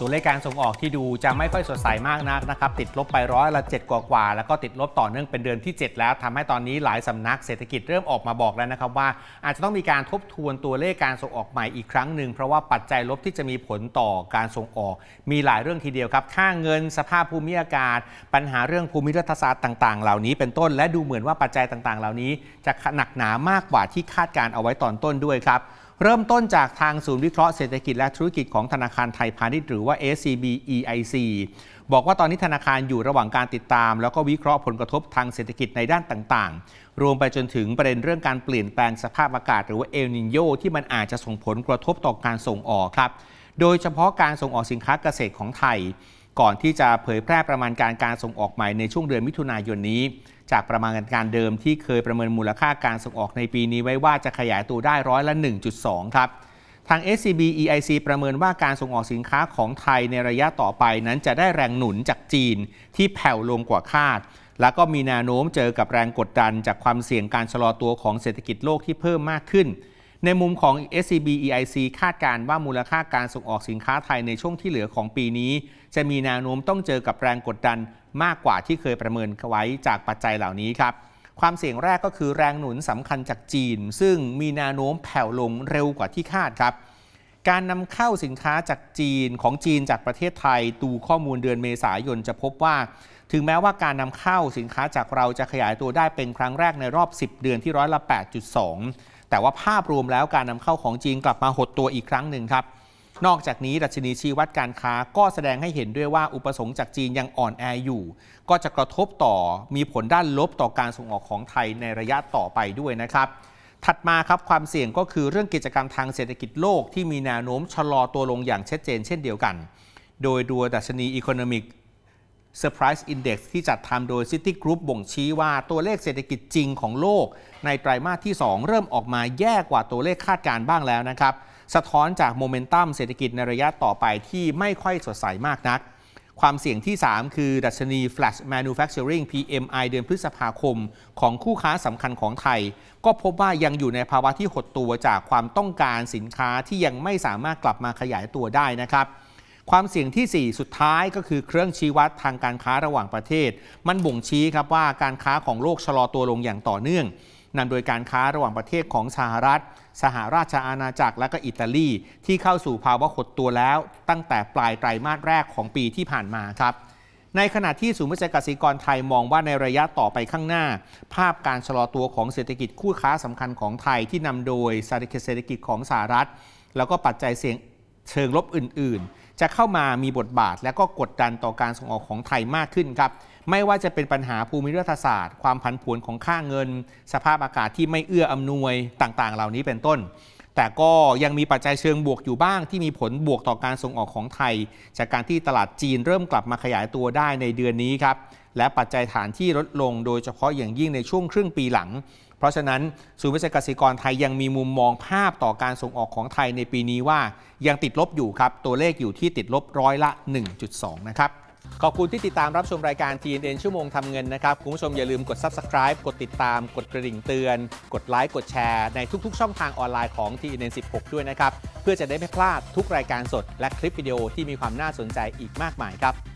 ตัวเลขการส่งออกที่ดูจะไม่ค่อยสดใสมากนักนะครับ ติดลบไปร้อยละ7กว่ากว่าแล้วก็ติดลบต่อเนื่องเป็นเดือนที่ 7 แล้วทำให้ตอนนี้หลายสำนักเศรษฐกิจเริ่มออกมาบอกแล้วนะครับว่า อาจจะต้องมีการทบทวนตัวเลขการส่งออกใหม่อีกครั้งหนึ่ง เพราะว่าปัจจัยลบที่จะมีผลต่อการส่งออก มีหลายเรื่องทีเดียวครับค่าเงินสภาพภูมิอากาศ ปัญหาเรื่องภูมิรัฐศาสตร์ต่างๆเหล่านี้เป็นต้น และดูเหมือนว่าปัจจัยต่างๆ เหล่านี้ จะหนักหนามากกว่าที่คาดการเอาไว้ตอนต้นด้วยครับเริ่มต้นจากทางศูนย์วิเคราะห์เศรษฐกิจและธุรกิจของธนาคารไทยพาณิชย์ หรือว่า SCB EIC บอกว่าตอนนี้ธนาคารอยู่ระหว่างการติดตามแล้วก็วิเคราะห์ผลกระทบทางเศรษฐกิจในด้านต่าง ๆ รวมไปจนถึงประเด็นเรื่องการเปลี่ยนแปลงสภาพอากาศหรือว่าเอลนิโยที่มันอาจจะส่งผลกระทบต่อการส่งออกครับ โดยเฉพาะการส่งออกสินค้าเกษตรของไทยก่อนที่จะเผยแพร่ประมาณการการส่งออกใหม่ในช่วงเดือนมิถุนายนนี้ จากประมาณการเดิมที่เคยประเมินมูลค่าการส่งออกในปีนี้ไว้ว่าจะขยายตัวได้ร้อยละ 1.2 ครับ ทาง SCB EIC ประเมินว่าการส่งออกสินค้าของไทยในระยะต่อไปนั้นจะได้แรงหนุนจากจีนที่แผ่วลงกว่าคาด และก็มีแนวโน้มเจอกับแรงกดดันจากความเสี่ยงการชะลอตัวของเศรษฐกิจโลกที่เพิ่มมากขึ้นในมุมของ SCB EIC คาดการว่ามูลค่าการส่งออกสินค้าไทยในช่วงที่เหลือของปีนี้ จะมีแนวโน้มต้องเจอกับแรงกดดันมากกว่าที่เคยประเมินไว้จากปัจจัยเหล่านี้ครับ ความเสี่ยงแรกก็คือแรงหนุนสำคัญจากจีน ซึ่งมี แนวโน้มแผ่วลงเร็วกว่าที่คาดครับ การนำเข้าสินค้าจากจีนของจีนจากประเทศไทยดูข้อมูลเดือนเมษายนจะพบว่า ถึงแม้ว่าการนำเข้าสินค้าจากเราจะขยายตัวได้เป็นครั้งแรกในรอบ 10 เดือนที่ร้อยละ 8.2แต่ว่าภาพรวมแล้วการนำเข้าของจีนกลับมาหดตัวอีกครั้งหนึ่งครับ นอกจากนี้ ดัชนีชี้วัดการค้าก็แสดงให้เห็นด้วยว่าอุปสงค์จากจีนยังอ่อนแออยู่ ก็จะกระทบต่อมีผลด้านลบต่อการส่งออกของไทยในระยะต่อไปด้วยนะครับ ถัดมาครับความเสี่ยงก็คือเรื่องกิจกรรมทางเศรษฐกิจโลกที่มีแนวโน้มชะลอตัวลงอย่างชัดเจนเช่นเดียวกัน โดยดัดัชนี Economic Surprise Index ที่จัดทำโดย City Group บ่งชี้ว่าตัวเลขเศรษฐกิจจริงของโลก ในไตรามาสที่ 2 เริ่มออกมาแย่กว่าตัวเลขคาดการบ้างแล้วนะครับ สะท้อนจากโมเมนตัมเศรษฐกิจในระยะต่อไปที่ไม่ค่อยสดใสมากนัก ความเสี่ยงที่ 3 คือดัชนี Flash Manufacturing PMI เดือนพฤษภาคม ของคู่ค้าสำคัญของไทย ก็พบว่ายังอยู่ในภาวะที่หดตัวจากความต้องการสินค้าที่ยังไม่สามารถกลับมาขยายตัวได้นะครับความเสี่ยงที่ 4 สุดท้ายก็คือเครื่องชี้วัด ทางการค้าระหว่างประเทศ มันบ่งชี้ครับว่าการค้าของโลกชะลอตัวลงอย่างต่อเนื่องนำโดยการค้าระหว่างประเทศของสหรัฐ สหราชอาณาจักรและก็อิตาลีที่เข้าสู่ภาวะหดตัวแล้ว ตั้งแต่ปลายไตรมาสแรกของปีที่ผ่านมาครับในขณะที่ศูนย์วิจัยกสิกรไทยมองว่าในระยะต่อไปข้างหน้า ภาพการชะลอตัวของเศรษฐกิจคู่ค้าสำคัญของไทยที่นำโดยเศรษฐกิจของสหรัฐ แล้วก็ปัจจัยเสี่ยงเชิงลบอื่นจะเข้ามามีบทบาทและก็กดดันต่อการส่งออกของไทยมากขึ้นครับ ไม่ว่าจะเป็นปัญหาภูมิรัฐศาสตร์ ความผันผวนของค่าเงิน สภาพอากาศที่ไม่เอื้ออำนวยต่าง ๆ เหล่านี้เป็นต้น แต่ก็ยังมีปัจจัยเชิงบวกอยู่บ้างที่มีผลบวกต่อการส่งออกของไทย จากการที่ตลาดจีนเริ่มกลับมาขยายตัวได้ในเดือนนี้ครับและปัจจัยฐานที่ลดลงโดยเฉพาะอย่างยิ่งในช่วงครึ่งปีหลัง เพราะฉะนั้นศูนย์วิจัยเกษตรกรไทยยังมีมุมมองภาพต่อการส่งออกของไทยในปีนี้ว่ายังติดลบอยู่ครับ ตัวเลขอยู่ที่ติดลบร้อยละ 1.2 นะครับ ขอบคุณที่ติดตามรับชมรายการ TNN ชั่วโมงทำเงินนะครับ คุณผู้ชมอย่าลืมกด subscribe กดติดตามกดกระดิ่งเตือน กดไลค์กดแชร์ในทุกๆ ช่องทางออนไลน์ของ TNN 16ด้วยนะครับเพื่อจะได้ไม่พลาดทุกรายการสด และคลิปวิดีโอที่มีความน่าสนใจอีกมากมายครับ